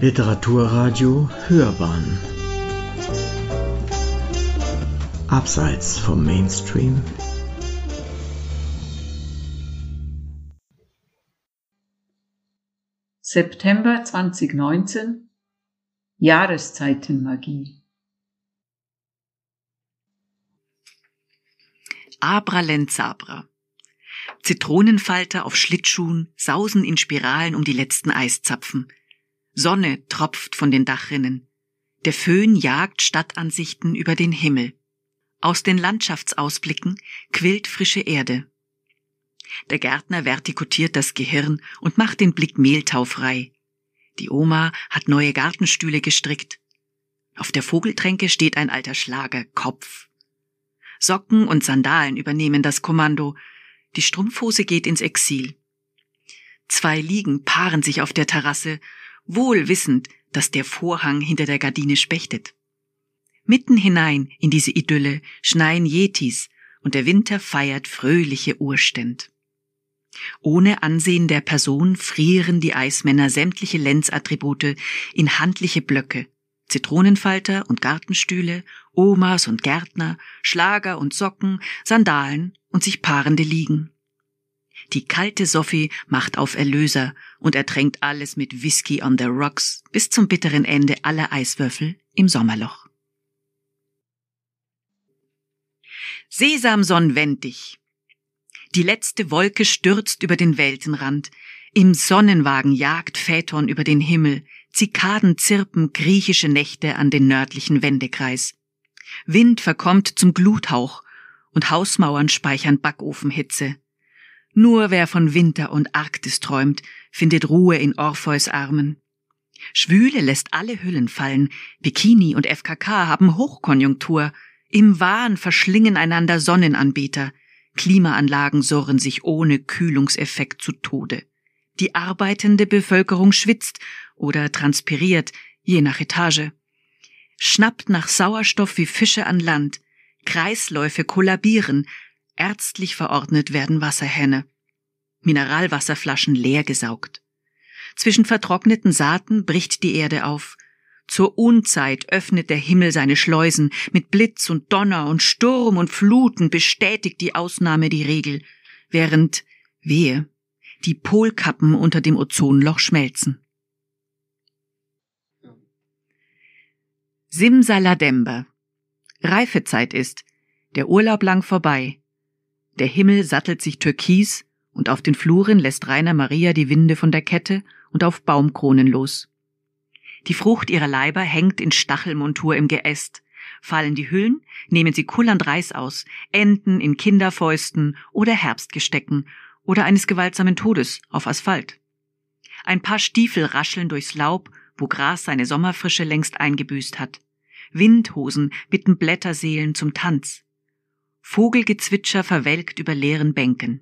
Literaturradio Hörbahn Abseits vom Mainstream September 2019 Jahreszeitenmagie Abra Lenzabra Zitronenfalter auf Schlittschuhen sausen in Spiralen um die letzten Eiszapfen – Sonne tropft von den Dachrinnen. Der Föhn jagt Stadtansichten über den Himmel. Aus den Landschaftsausblicken quillt frische Erde. Der Gärtner vertikutiert das Gehirn und macht den Blick mehltau frei. Die Oma hat neue Gartenstühle gestrickt. Auf der Vogeltränke steht ein alter Schlager, Kopf. Socken und Sandalen übernehmen das Kommando. Die Strumpfhose geht ins Exil. Zwei Liegen paaren sich auf der Terrasse wohl wissend, dass der Vorhang hinter der Gardine spechtet. Mitten hinein in diese Idylle schneien Yetis und der Winter feiert fröhliche Urständ. Ohne Ansehen der Person frieren die Eismänner sämtliche Lenzattribute in handliche Blöcke, Zitronenfalter und Gartenstühle, Omas und Gärtner, Schlager und Socken, Sandalen und sich paarende Liegen. Die kalte Sophie macht auf Erlöser und ertränkt alles mit Whisky on the Rocks bis zum bitteren Ende aller Eiswürfel im Sommerloch. Sesamson wend dich. Die letzte Wolke stürzt über den Weltenrand. Im Sonnenwagen jagt Phaeton über den Himmel. Zikaden zirpen griechische Nächte an den nördlichen Wendekreis. Wind verkommt zum Gluthauch und Hausmauern speichern Backofenhitze. Nur wer von Winter und Arktis träumt, findet Ruhe in Orpheus Armen. Schwüle lässt alle Hüllen fallen, Bikini und FKK haben Hochkonjunktur, im Wahn verschlingen einander Sonnenanbeter, Klimaanlagen surren sich ohne Kühlungseffekt zu Tode. Die arbeitende Bevölkerung schwitzt oder transpiriert, je nach Etage, schnappt nach Sauerstoff wie Fische an Land, Kreisläufe kollabieren, Ärztlich verordnet werden Wasserhähne. Mineralwasserflaschen leer gesaugt. Zwischen vertrockneten Saaten bricht die Erde auf. Zur Unzeit öffnet der Himmel seine Schleusen. Mit Blitz und Donner und Sturm und Fluten bestätigt die Ausnahme die Regel. Während, wehe, die Polkappen unter dem Ozonloch schmelzen. Simsalademba. Reifezeit ist. Der Urlaub lang vorbei. Der Himmel sattelt sich türkis und auf den Fluren lässt Rainer Maria die Winde von der Kette und auf Baumkronen los. Die Frucht ihrer Leiber hängt in Stachelmontur im Geäst. Fallen die Hüllen, nehmen sie kullernd Reis aus, enden in Kinderfäusten oder Herbstgestecken oder eines gewaltsamen Todes auf Asphalt. Ein paar Stiefel rascheln durchs Laub, wo Gras seine Sommerfrische längst eingebüßt hat. Windhosen bitten Blätterseelen zum Tanz. Vogelgezwitscher verwelkt über leeren Bänken.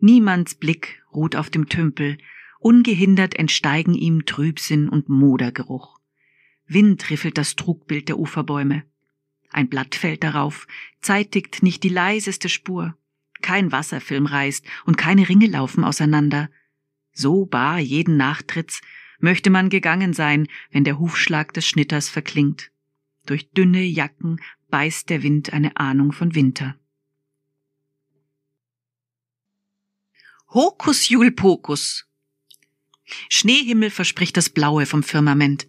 Niemands Blick ruht auf dem Tümpel, ungehindert entsteigen ihm Trübsinn und Modergeruch. Wind riffelt das Trugbild der Uferbäume. Ein Blatt fällt darauf, zeitigt nicht die leiseste Spur. Kein Wasserfilm reißt und keine Ringe laufen auseinander. So bar jeden Nachtritts möchte man gegangen sein, wenn der Hufschlag des Schnitters verklingt. Durch dünne Jacken beißt der Wind eine Ahnung von Winter. Hokus Julpokus. Schneehimmel verspricht das Blaue vom Firmament.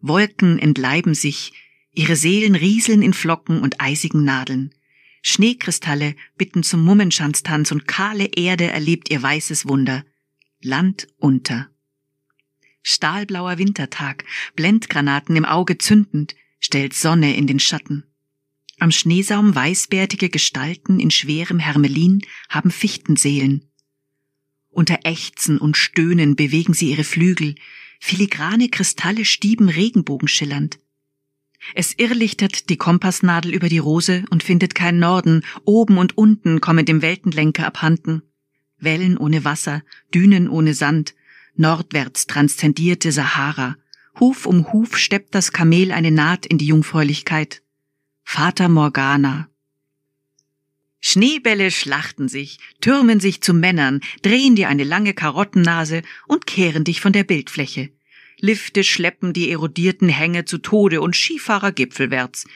Wolken entleiben sich, ihre Seelen rieseln in Flocken und eisigen Nadeln. Schneekristalle bitten zum Mummenschanztanz und kahle Erde erlebt ihr weißes Wunder. Land unter. Stahlblauer Wintertag, Blendgranaten im Auge zündend, stellt Sonne in den Schatten. Am Schneesaum weißbärtige Gestalten in schwerem Hermelin haben Fichtenseelen. Unter Ächzen und Stöhnen bewegen sie ihre Flügel, filigrane Kristalle stieben regenbogenschillernd. Es irrlichtert die Kompassnadel über die Rose und findet keinen Norden, oben und unten kommen dem Weltenlenker abhanden. Wellen ohne Wasser, Dünen ohne Sand, nordwärts transzendierte Sahara, Huf um Huf steppt das Kamel eine Naht in die Jungfräulichkeit. Vater Morgana. Schneebälle schlachten sich, türmen sich zu Männern, drehen dir eine lange Karottennase und kehren dich von der Bildfläche. Lifte schleppen die erodierten Hänge zu Tode und Skifahrer gipfelwärts.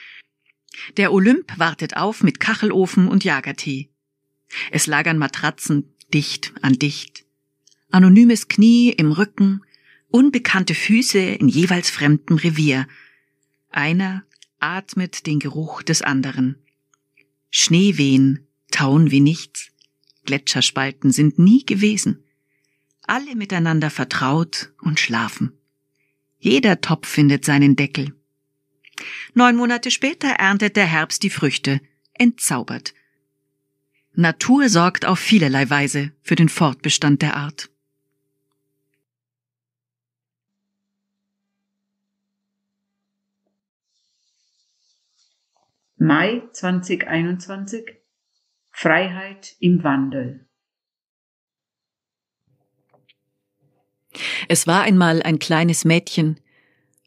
Der Olymp wartet auf mit Kachelofen und Jagertee. Es lagern Matratzen dicht an dicht. Anonymes Knie im Rücken, unbekannte Füße in jeweils fremdem Revier. Einer atmet den Geruch des anderen. Schneewehen tauen wie nichts, Gletscherspalten sind nie gewesen. Alle miteinander vertraut und schlafen. Jeder Topf findet seinen Deckel. Neun Monate später erntet der Herbst die Früchte, entzaubert. Natur sorgt auf vielerlei Weise für den Fortbestand der Art. Mai 2021 Freiheit im Wandel. Es war einmal ein kleines Mädchen,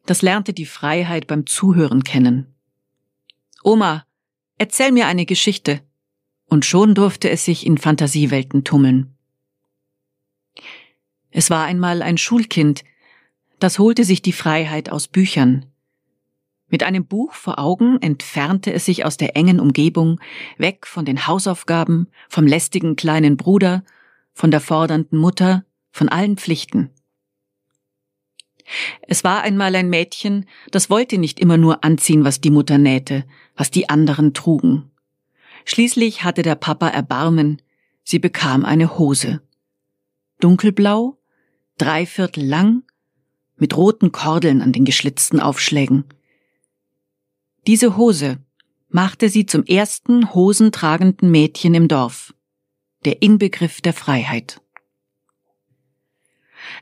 das lernte die Freiheit beim Zuhören kennen. Oma, erzähl mir eine Geschichte. Und schon durfte es sich in Fantasiewelten tummeln. Es war einmal ein Schulkind, das holte sich die Freiheit aus Büchern. Mit einem Buch vor Augen entfernte es sich aus der engen Umgebung, weg von den Hausaufgaben, vom lästigen kleinen Bruder, von der fordernden Mutter, von allen Pflichten. Es war einmal ein Mädchen, das wollte nicht immer nur anziehen, was die Mutter nähte, was die anderen trugen. Schließlich hatte der Papa Erbarmen, sie bekam eine Hose. Dunkelblau, drei Viertel lang, mit roten Kordeln an den geschlitzten Aufschlägen – diese Hose machte sie zum ersten hosentragenden Mädchen im Dorf, der Inbegriff der Freiheit.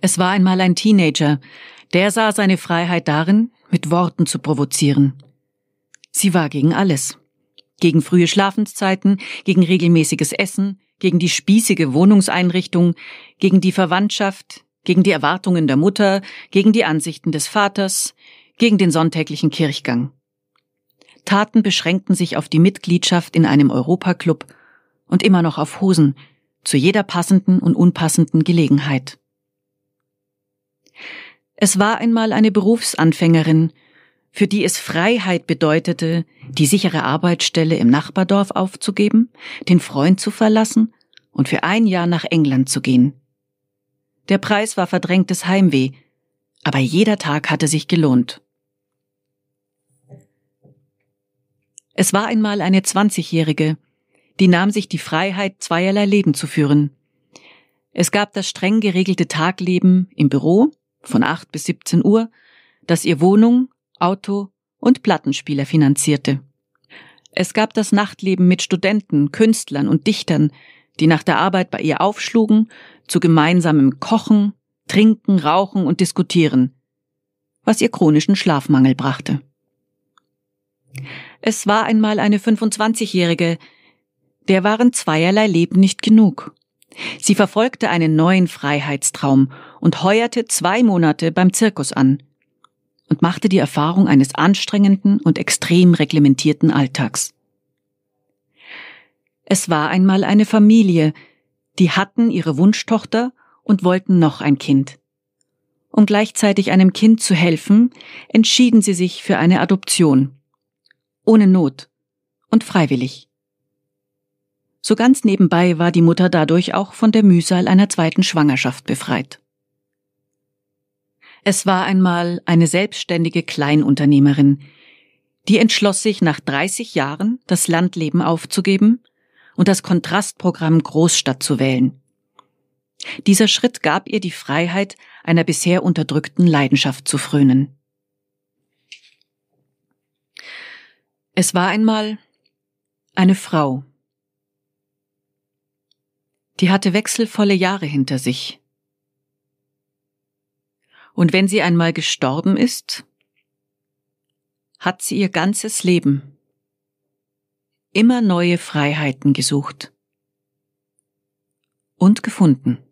Es war einmal ein Teenager, der sah seine Freiheit darin, mit Worten zu provozieren. Sie war gegen alles. Gegen frühe Schlafenszeiten, gegen regelmäßiges Essen, gegen die spießige Wohnungseinrichtung, gegen die Verwandtschaft, gegen die Erwartungen der Mutter, gegen die Ansichten des Vaters, gegen den sonntäglichen Kirchgang. Taten beschränkten sich auf die Mitgliedschaft in einem Europaclub und immer noch auf Hosen, zu jeder passenden und unpassenden Gelegenheit. Es war einmal eine Berufsanfängerin, für die es Freiheit bedeutete, die sichere Arbeitsstelle im Nachbardorf aufzugeben, den Freund zu verlassen und für ein Jahr nach England zu gehen. Der Preis war verdrängtes Heimweh, aber jeder Tag hatte sich gelohnt. Es war einmal eine 20-Jährige, die nahm sich die Freiheit, zweierlei Leben zu führen. Es gab das streng geregelte Tagleben im Büro von 8 bis 17 Uhr, das ihr Wohnung, Auto und Plattenspieler finanzierte. Es gab das Nachtleben mit Studenten, Künstlern und Dichtern, die nach der Arbeit bei ihr aufschlugen, zu gemeinsamem Kochen, Trinken, Rauchen und Diskutieren, was ihr chronischen Schlafmangel brachte. Es war einmal eine 25-Jährige, der waren zweierlei Leben nicht genug. Sie verfolgte einen neuen Freiheitstraum und heuerte zwei Monate beim Zirkus an und machte die Erfahrung eines anstrengenden und extrem reglementierten Alltags. Es war einmal eine Familie, die hatten ihre Wunschtochter und wollten noch ein Kind. Um gleichzeitig einem Kind zu helfen, entschieden sie sich für eine Adoption ohne Not und freiwillig. So ganz nebenbei war die Mutter dadurch auch von der Mühsal einer zweiten Schwangerschaft befreit. Es war einmal eine selbstständige Kleinunternehmerin, die entschloss sich nach 30 Jahren das Landleben aufzugeben und das Kontrastprogramm Großstadt zu wählen. Dieser Schritt gab ihr die Freiheit, einer bisher unterdrückten Leidenschaft zu frönen. Es war einmal eine Frau. Die hatte wechselvolle Jahre hinter sich. Und wenn sie einmal gestorben ist, hat sie ihr ganzes Leben immer neue Freiheiten gesucht und gefunden.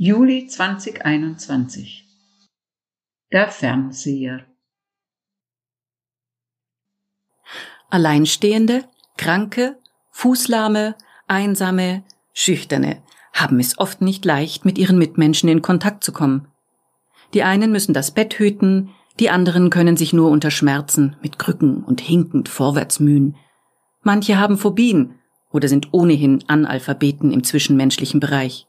Juli 2021 Der Fernseher Alleinstehende, Kranke, Fußlahme, Einsame, Schüchterne haben es oft nicht leicht, mit ihren Mitmenschen in Kontakt zu kommen. Die einen müssen das Bett hüten, die anderen können sich nur unter Schmerzen mit Krücken und hinkend vorwärts mühen. Manche haben Phobien oder sind ohnehin Analphabeten im zwischenmenschlichen Bereich.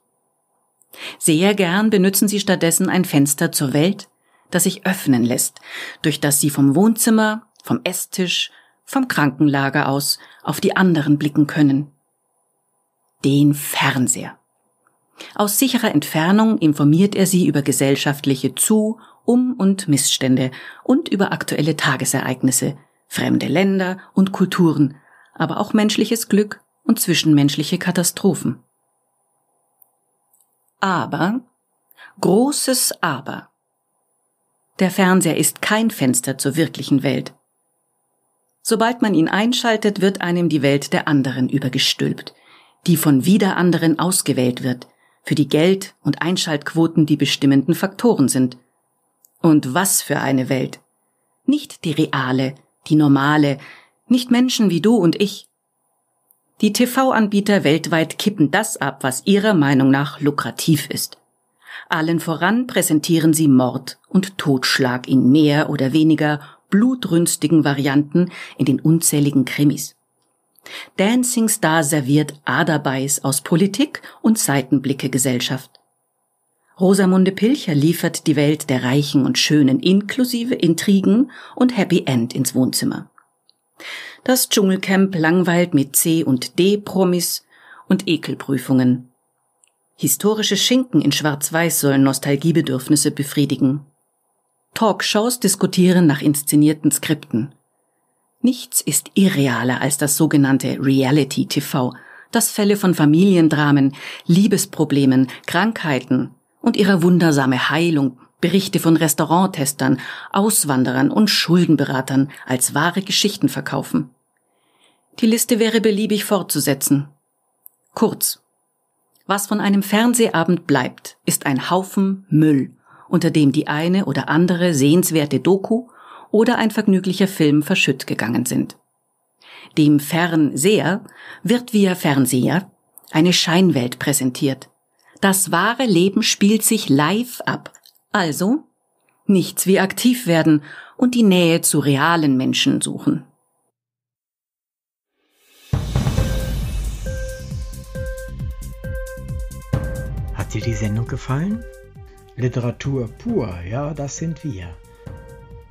Sehr gern benutzen Sie stattdessen ein Fenster zur Welt, das sich öffnen lässt, durch das Sie vom Wohnzimmer, vom Esstisch, vom Krankenlager aus auf die anderen blicken können. Den Fernseher. Aus sicherer Entfernung informiert er Sie über gesellschaftliche Zu-, Um- und Missstände und über aktuelle Tagesereignisse, fremde Länder und Kulturen, aber auch menschliches Glück und zwischenmenschliche Katastrophen. Aber, großes Aber. Der Fernseher ist kein Fenster zur wirklichen Welt. Sobald man ihn einschaltet, wird einem die Welt der anderen übergestülpt, die von wieder anderen ausgewählt wird, für die Geld- und Einschaltquoten die bestimmenden Faktoren sind. Und was für eine Welt. Nicht die reale, die normale, nicht Menschen wie du und ich, die TV-Anbieter weltweit kippen das ab, was ihrer Meinung nach lukrativ ist. Allen voran präsentieren sie Mord und Totschlag in mehr oder weniger blutrünstigen Varianten in den unzähligen Krimis. Dancing Star serviert Aderbeis aus Politik und Seitenblicke Gesellschaft. Rosamunde Pilcher liefert die Welt der Reichen und Schönen inklusive Intrigen und Happy End ins Wohnzimmer. Das Dschungelcamp langweilt mit C- und D-Promis und Ekelprüfungen. Historische Schinken in Schwarz-Weiß sollen Nostalgiebedürfnisse befriedigen. Talkshows diskutieren nach inszenierten Skripten. Nichts ist irrealer als das sogenannte Reality TV, das Fälle von Familiendramen, Liebesproblemen, Krankheiten und ihre wundersame Heilung Berichte von Restauranttestern, Auswanderern und Schuldenberatern als wahre Geschichten verkaufen. Die Liste wäre beliebig fortzusetzen. Kurz. Was von einem Fernsehabend bleibt, ist ein Haufen Müll, unter dem die eine oder andere sehenswerte Doku oder ein vergnüglicher Film verschütt gegangen sind. Dem Fernseher wird via Fernseher eine Scheinwelt präsentiert. Das wahre Leben spielt sich live ab, also nichts wie aktiv werden und die Nähe zu realen Menschen suchen. Hat dir die Sendung gefallen? Literatur pur, ja, das sind wir.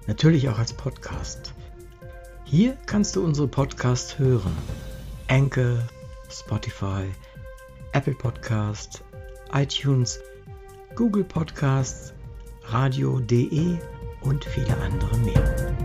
Natürlich auch als Podcast. Hier kannst du unsere Podcasts hören. Anchor, Spotify, Apple Podcast, iTunes, Google Podcasts radio.de und viele andere mehr.